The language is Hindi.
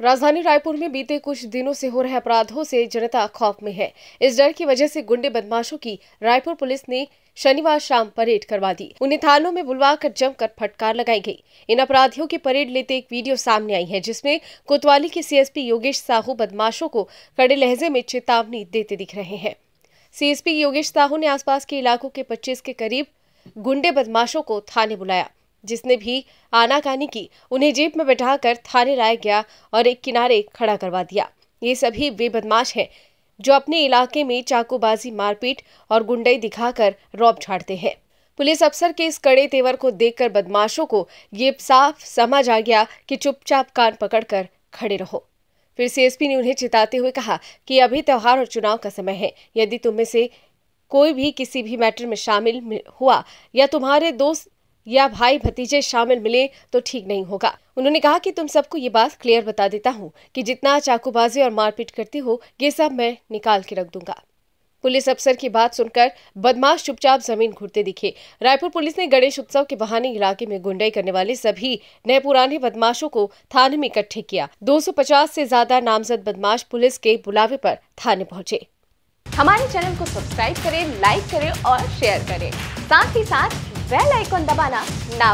राजधानी रायपुर में बीते कुछ दिनों से हो रहे अपराधों से जनता खौफ में है इस डर की वजह से गुंडे बदमाशों की रायपुर पुलिस ने शनिवार शाम परेड करवा दी उन्हें थानों में बुलवाकर जमकर फटकार लगाई गई इन अपराधियों की परेड लेते एक वीडियो सामने आई है जिसमें कोतवाली के सीएसपी योगेश साहू बदमाशों को कड़े लहजे में चेतावनी देते दिख रहे हैं सीएसपी योगेश साहू ने आसपास के इलाकों के पच्चीस के करीब गुंडे बदमाशों को थाने बुलाया जिसने भी आनाकानी की उन्हें जेब में बैठाकर थाने लाया गया और एक किनारे खड़ा करवा दिया ये सभी वे बदमाश हैं जो अपने इलाके में चाकूबाजी मारपीट और गुंडई दिखाकर रौब झाड़ते हैं पुलिस अफसर के इस कड़े तेवर को देखकर बदमाशों को ये साफ समझ आ गया कि चुपचाप कान पकड़कर खड़े रहो फिर सीएसपी ने उन्हें चिताते हुए कहा कि अभी त्यौहार और चुनाव का समय है यदि तुम में से कोई भी किसी भी मैटर में शामिल हुआ या तुम्हारे दोस्त या भाई भतीजे शामिल मिले तो ठीक नहीं होगा उन्होंने कहा कि तुम सबको ये बात क्लियर बता देता हूँ कि जितना चाकूबाजी और मारपीट करती हो ये सब मैं निकाल के रख दूंगा पुलिस अफसर की बात सुनकर बदमाश चुपचाप जमीन घुटते दिखे रायपुर पुलिस ने गणेश उत्सव के बहाने इलाके में गुंडाई करने वाले सभी नए पुराने बदमाशों को थाने में इकट्ठे किया 250 से ज्यादा नामजद बदमाश पुलिस के बुलावे पर थाने पहुंचे हमारे चैनल को सब्सक्राइब करें लाइक करें और शेयर करें साथ ही साथ बेल आइकॉन दबाना ना